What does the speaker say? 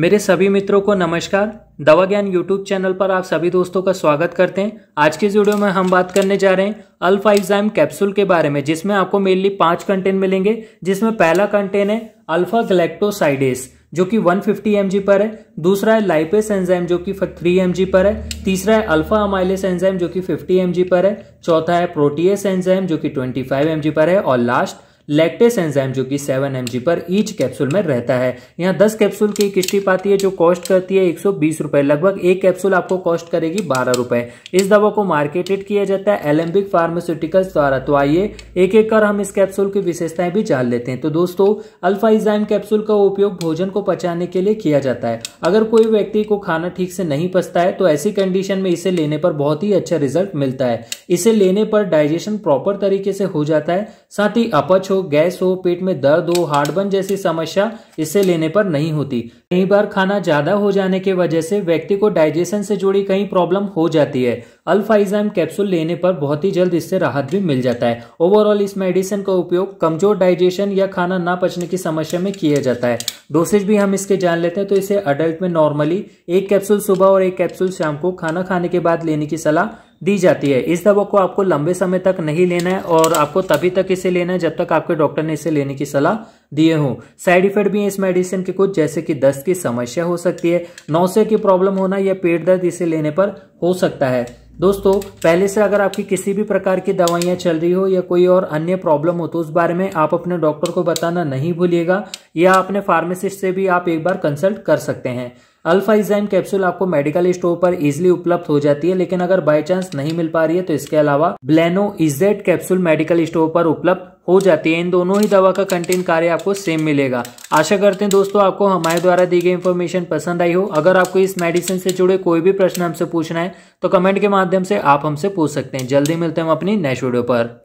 मेरे सभी मित्रों को नमस्कार दवा ज्ञान यूट्यूब चैनल पर आप सभी दोस्तों का स्वागत करते हैं आज के वीडियो में हम बात करने जा रहे हैं अल्फाइजाइम कैप्सूल के बारे में जिसमें आपको मेनली पांच कंटेन मिलेंगे जिसमें पहला कंटेन है अल्फा गलेक्टोसाइडेस जो कि 150 फिफ्टी पर है दूसरा है लाइपेस एंजाइम जो कि 3 एम पर है तीसरा है अल्फा अमाइलेस एंजाइम जो कि 50 एम पर है चौथा है प्रोटीएस एंजाइम जो कि 25 एम पर है और लास्ट लैक्टेस एंजाइम जो कि 7 एम पर ईच कैप्सूल में रहता है यहाँ 10 कैप्सूल की किस पाती है जो कॉस्ट करती है एक सौ लगभग एक कैप्सूल आपको कॉस्ट करेगी बारह रुपए इस दवा को मार्केटेड किया जाता है एलम्बिक फार्मास्यूटिकल्स द्वारा तो आइए एक एक कर हम इस कैप्सूल की विशेषताएं भी जान लेते हैं तो दोस्तों अल्फाइजाइम कैप्सूल का उपयोग भोजन को पचाने के लिए किया जाता है अगर कोई व्यक्ति को खाना ठीक से नहीं पसता है तो ऐसी कंडीशन में इसे लेने पर बहुत ही अच्छा रिजल्ट मिलता है इसे लेने पर डाइजेशन प्रॉपर तरीके से हो जाता है साथ ही अपच हो गैस हो पेट में दर्द हो बन जैसी समस्या इससे लेने पर नहीं होती कई बार खाना ज्यादा हो जाने की वजह से व्यक्ति को डाइजेशन से जुड़ी कई प्रॉब्लम हो जाती है अल्फाइजाम कैप्सूल लेने पर बहुत ही जल्द इससे राहत भी मिल जाता है ओवरऑल इस मेडिसिन का उपयोग कमजोर डाइजेशन या खाना ना पचने की समस्या में किया जाता है डोसेज भी हम इसके जान लेते हैं तो इसे अडल्ट में नॉर्मली एक कैप्सूल सुबह और एक कैप्सूल शाम को खाना खाने के बाद लेने की सलाह दी जाती है इस दवा को आपको लंबे समय तक नहीं लेना है और आपको तभी तक इसे लेना है जब तक आपके डॉक्टर ने इसे लेने की सलाह दिए हों साइड इफेक्ट भी हैं इस मेडिसिन के कुछ जैसे कि दस्त की समस्या हो सकती है नौसे की प्रॉब्लम होना या पेट दर्द इसे लेने पर हो सकता है दोस्तों पहले से अगर आपकी किसी भी प्रकार की दवाइयां चल रही हो या कोई और अन्य प्रॉब्लम हो तो उस बारे में आप अपने डॉक्टर को बताना नहीं भूलिएगा या अपने फार्मासिस्ट से भी आप एक बार कंसल्ट कर सकते हैं इजाइम कैप्सूल आपको मेडिकल स्टोर पर इजिली उपलब्ध हो जाती है लेकिन अगर बाय चांस नहीं मिल पा रही है तो इसके अलावा ब्लेनो इजेड कैप्सूल मेडिकल स्टोर पर उपलब्ध हो जाती है इन दोनों ही दवा का कंटेंट कार्य आपको सेम मिलेगा आशा करते हैं दोस्तों आपको हमारे द्वारा दी गई इन्फॉर्मेशन पसंद आई हो अगर आपको इस मेडिसिन से जुड़े कोई भी प्रश्न हमसे पूछना है तो कमेंट के माध्यम से आप हमसे पूछ सकते हैं जल्दी मिलते हैं हम अपनी नेक्स्ट वीडियो पर